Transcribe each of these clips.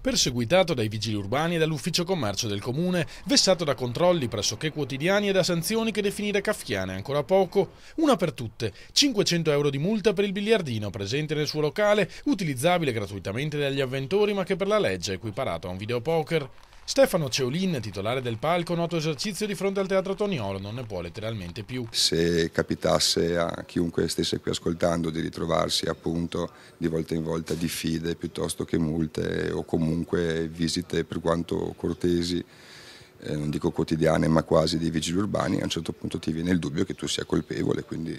Perseguitato dai vigili urbani e dall'ufficio commercio del comune, vessato da controlli pressoché quotidiani e da sanzioni che definire caffiane ancora poco, una per tutte, 500 euro di multa per il biliardino presente nel suo locale, utilizzabile gratuitamente dagli avventori ma che per la legge è equiparato a un videopoker. Stefano Ceolin, titolare del palco, noto esercizio di fronte al Teatro Toniolo, non ne può letteralmente più. Se capitasse a chiunque stesse qui ascoltando di ritrovarsi appunto di volta in volta diffide piuttosto che multe o comunque visite per quanto cortesi eh, non dico quotidiane ma quasi dei vigili urbani, a un certo punto ti viene il dubbio che tu sia colpevole, quindi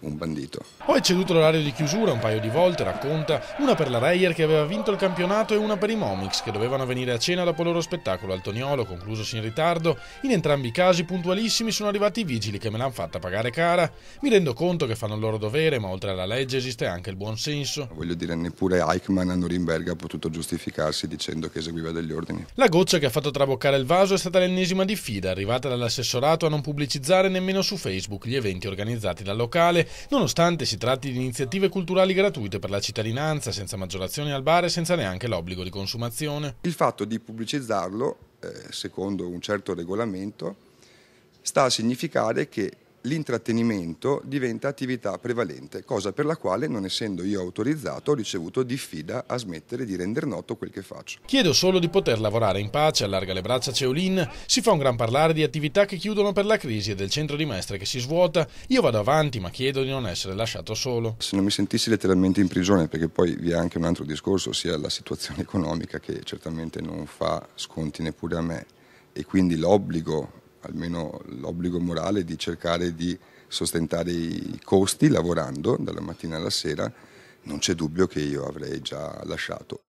un bandito. Ho ceduto l'orario di chiusura un paio di volte, racconta, una per la Reyer che aveva vinto il campionato e una per i Momix che dovevano venire a cena dopo il loro spettacolo al Toniolo, conclusosi in ritardo. In entrambi i casi puntualissimi sono arrivati i vigili che me l'hanno fatta pagare cara. Mi rendo conto che fanno il loro dovere, ma oltre alla legge esiste anche il buon senso. Voglio dire, neppure Eichmann a Norimberga ha potuto giustificarsi dicendo che eseguiva degli ordini. La goccia che ha fatto traboccare il vaso è stata l'ennesima diffida, arrivata dall'assessorato a non pubblicizzare nemmeno su Facebook gli eventi organizzati dal locale nonostante si tratti di iniziative culturali gratuite per la cittadinanza, senza maggiorazioni al bar e senza neanche l'obbligo di consumazione. Il fatto di pubblicizzarlo, eh, secondo un certo regolamento, sta a significare che l'intrattenimento diventa attività prevalente, cosa per la quale, non essendo io autorizzato, ho ricevuto diffida a smettere di rendere noto quel che faccio. Chiedo solo di poter lavorare in pace, allarga le braccia Ceolin, si fa un gran parlare di attività che chiudono per la crisi e del centro di Mestre che si svuota, io vado avanti ma chiedo di non essere lasciato solo. Se non mi sentissi letteralmente in prigione, perché poi vi è anche un altro discorso, sia la situazione economica che certamente non fa sconti neppure a me, e quindi l'obbligo almeno l'obbligo morale di cercare di sostentare i costi lavorando dalla mattina alla sera, non c'è dubbio che io avrei già lasciato.